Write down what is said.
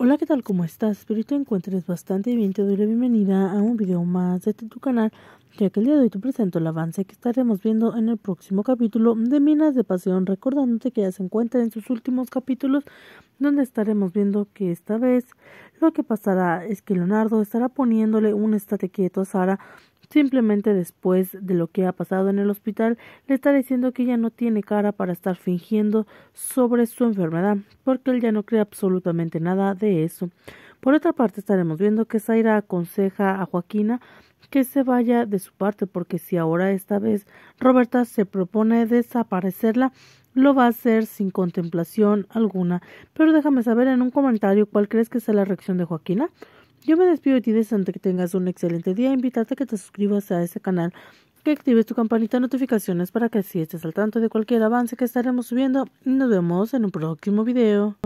Hola, ¿qué tal? ¿Cómo estás? Espero que te encuentres bastante bien. Te doy la bienvenida a un video más de tu canal, ya que el día de hoy te presento el avance que estaremos viendo en el próximo capítulo de Minas de Pasión, recordándote que ya se encuentra en sus últimos capítulos, donde estaremos viendo que esta vez lo que pasará es que Leonardo estará poniéndole un estate quieto a Sara Simplemente después de lo que ha pasado en el hospital, le está diciendo que ella no tiene cara para estar fingiendo sobre su enfermedad, porque él ya no cree absolutamente nada de eso. Por otra parte, estaremos viendo que Zaira aconseja a Joaquina que se vaya de su parte, porque si ahora esta vez Roberta se propone desaparecerla, lo va a hacer sin contemplación alguna. Pero déjame saber en un comentario cuál crees que sea la reacción de Joaquina. Yo me despido de ti deseando que tengas un excelente día. Invitarte a que te suscribas a este canal, que actives tu campanita de notificaciones para que así estés al tanto de cualquier avance que estaremos subiendo. nos vemos en un próximo video.